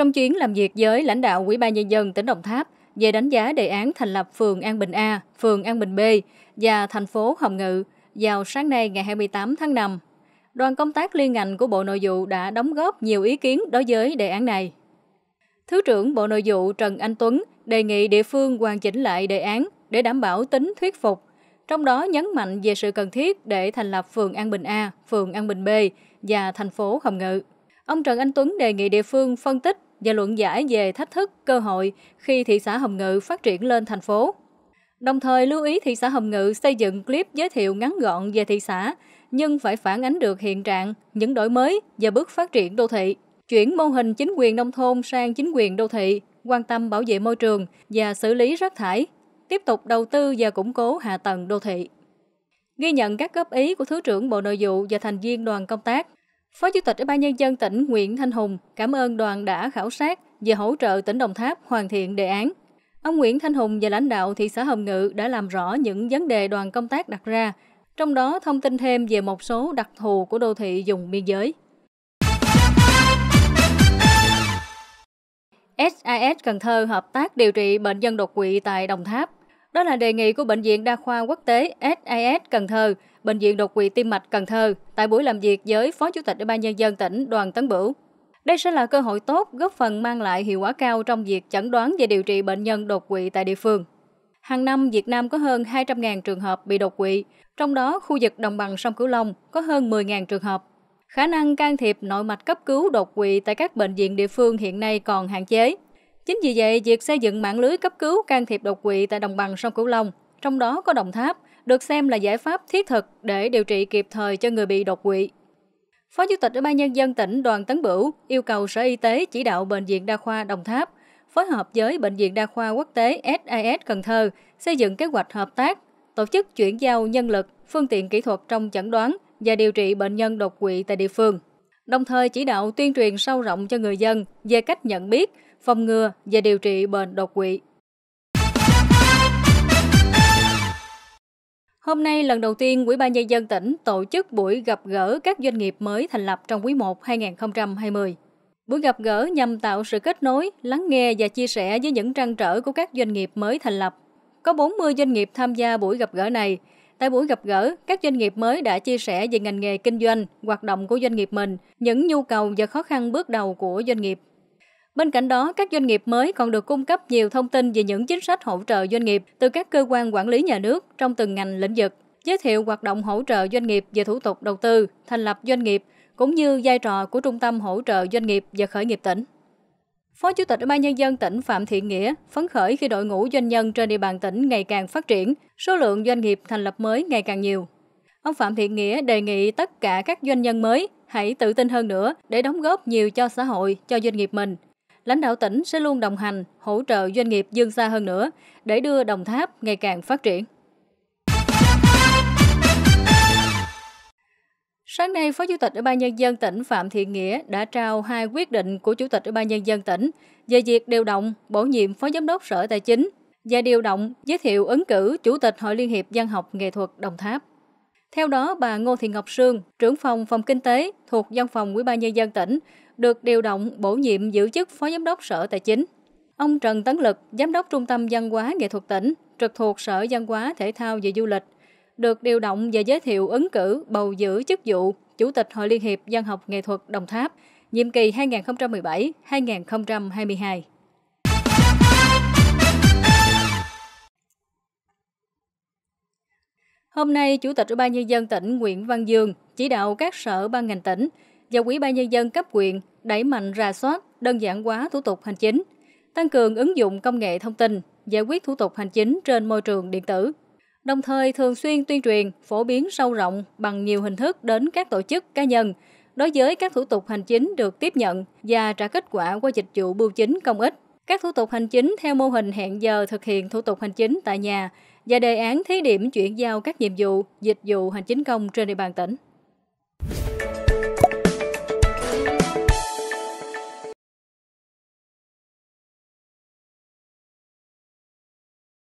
Trong chuyến làm việc với lãnh đạo Ủy ban Nhân dân tỉnh Đồng Tháp về đánh giá đề án thành lập phường An Bình A, phường An Bình B và thành phố Hồng Ngự vào sáng nay ngày 28 tháng 5, đoàn công tác liên ngành của Bộ Nội vụ đã đóng góp nhiều ý kiến đối với đề án này. Thứ trưởng Bộ Nội vụ Trần Anh Tuấn đề nghị địa phương hoàn chỉnh lại đề án để đảm bảo tính thuyết phục, trong đó nhấn mạnh về sự cần thiết để thành lập phường An Bình A, phường An Bình B và thành phố Hồng Ngự. Ông Trần Anh Tuấn đề nghị địa phương phân tích và luận giải về thách thức, cơ hội khi thị xã Hồng Ngự phát triển lên thành phố. Đồng thời lưu ý thị xã Hồng Ngự xây dựng clip giới thiệu ngắn gọn về thị xã, nhưng phải phản ánh được hiện trạng, những đổi mới và bước phát triển đô thị. Chuyển mô hình chính quyền nông thôn sang chính quyền đô thị, quan tâm bảo vệ môi trường và xử lý rác thải, tiếp tục đầu tư và củng cố hạ tầng đô thị. Ghi nhận các góp ý của Thứ trưởng Bộ Nội vụ và thành viên đoàn công tác, Phó Chủ tịch Ủy ban Nhân dân tỉnh Nguyễn Thanh Hùng cảm ơn đoàn đã khảo sát và hỗ trợ tỉnh Đồng Tháp hoàn thiện đề án. Ông Nguyễn Thanh Hùng và lãnh đạo thị xã Hồng Ngự đã làm rõ những vấn đề đoàn công tác đặt ra, trong đó thông tin thêm về một số đặc thù của đô thị vùng biên giới. SIS Cần Thơ hợp tác điều trị bệnh nhân đột quỵ tại Đồng Tháp. Đó là đề nghị của Bệnh viện Đa khoa Quốc tế SIS Cần Thơ Bệnh viện đột quỵ tim mạch Cần Thơ tại buổi làm việc với Phó Chủ tịch Ủy ban Nhân dân tỉnh Đoàn Tấn Bửu. Đây sẽ là cơ hội tốt góp phần mang lại hiệu quả cao trong việc chẩn đoán và điều trị bệnh nhân đột quỵ tại địa phương. Hàng năm, Việt Nam có hơn 200.000 trường hợp bị đột quỵ, trong đó khu vực đồng bằng sông Cửu Long có hơn 10.000 trường hợp. Khả năng can thiệp nội mạch cấp cứu đột quỵ tại các bệnh viện địa phương hiện nay còn hạn chế. Chính vì vậy, việc xây dựng mạng lưới cấp cứu can thiệp đột quỵ tại đồng bằng sông Cửu Long, trong đó có Đồng Tháp, được xem là giải pháp thiết thực để điều trị kịp thời cho người bị đột quỵ. Phó Chủ tịch Ủy ban Nhân dân tỉnh Đoàn Tấn Bửu yêu cầu Sở Y tế chỉ đạo Bệnh viện Đa khoa Đồng Tháp phối hợp với Bệnh viện Đa khoa Quốc tế SIS Cần Thơ xây dựng kế hoạch hợp tác, tổ chức chuyển giao nhân lực, phương tiện kỹ thuật trong chẩn đoán và điều trị bệnh nhân đột quỵ tại địa phương. Đồng thời chỉ đạo tuyên truyền sâu rộng cho người dân về cách nhận biết, phòng ngừa và điều trị bệnh đột quỵ. Hôm nay lần đầu tiên Ủy ban nhân dân tỉnh tổ chức buổi gặp gỡ các doanh nghiệp mới thành lập trong quý 1 2020. Buổi gặp gỡ nhằm tạo sự kết nối, lắng nghe và chia sẻ với những trăn trở của các doanh nghiệp mới thành lập. Có 40 doanh nghiệp tham gia buổi gặp gỡ này. Tại buổi gặp gỡ, các doanh nghiệp mới đã chia sẻ về ngành nghề kinh doanh, hoạt động của doanh nghiệp mình, những nhu cầu và khó khăn bước đầu của doanh nghiệp Bên cạnh đó, các doanh nghiệp mới còn được cung cấp nhiều thông tin về những chính sách hỗ trợ doanh nghiệp từ các cơ quan quản lý nhà nước trong từng ngành lĩnh vực, giới thiệu hoạt động hỗ trợ doanh nghiệp về thủ tục đầu tư, thành lập doanh nghiệp, cũng như vai trò của Trung tâm Hỗ trợ Doanh nghiệp và Khởi nghiệp tỉnh. Phó Chủ tịch Ủy ban Nhân dân tỉnh Phạm Thiện Nghĩa phấn khởi khi đội ngũ doanh nhân trên địa bàn tỉnh ngày càng phát triển, số lượng doanh nghiệp thành lập mới ngày càng nhiều. Ông Phạm Thiện Nghĩa đề nghị tất cả các doanh nhân mới hãy tự tin hơn nữa để đóng góp nhiều cho xã hội, cho doanh nghiệp mình – lãnh đạo tỉnh sẽ luôn đồng hành, hỗ trợ doanh nghiệp dương xa hơn nữa để đưa Đồng Tháp ngày càng phát triển. Sáng nay, Phó Chủ tịch Ủy ban nhân dân tỉnh Phạm Thiện Nghĩa đã trao hai quyết định của Chủ tịch Ủy ban nhân dân tỉnh về việc điều động, bổ nhiệm Phó Giám đốc Sở Tài chính và điều động giới thiệu ứng cử Chủ tịch Hội Liên hiệp Văn học Nghệ thuật Đồng Tháp. Theo đó, bà Ngô Thị Ngọc Sương, trưởng phòng phòng kinh tế thuộc văn phòng Ủy ban nhân dân tỉnh, được điều động bổ nhiệm giữ chức Phó Giám đốc Sở Tài chính. Ông Trần Tấn Lực, Giám đốc Trung tâm Văn hóa Nghệ thuật tỉnh, trực thuộc Sở Văn hóa Thể thao và Du lịch, được điều động và giới thiệu ứng cử bầu giữ chức vụ Chủ tịch Hội Liên hiệp Văn học Nghệ thuật Đồng Tháp, nhiệm kỳ 2017-2022. Hôm nay, Chủ tịch Ủy ban Nhân dân tỉnh Nguyễn Văn Dương chỉ đạo các sở ban ngành tỉnh và Ủy ban Nhân dân cấp huyện đẩy mạnh rà soát, đơn giản hóa thủ tục hành chính, tăng cường ứng dụng công nghệ thông tin, giải quyết thủ tục hành chính trên môi trường điện tử. Đồng thời thường xuyên tuyên truyền, phổ biến sâu rộng bằng nhiều hình thức đến các tổ chức cá nhân đối với các thủ tục hành chính được tiếp nhận và trả kết quả qua dịch vụ bưu chính công ích. Các thủ tục hành chính theo mô hình hẹn giờ thực hiện thủ tục hành chính tại nhà và đề án thí điểm chuyển giao các nhiệm vụ, dịch vụ hành chính công trên địa bàn tỉnh.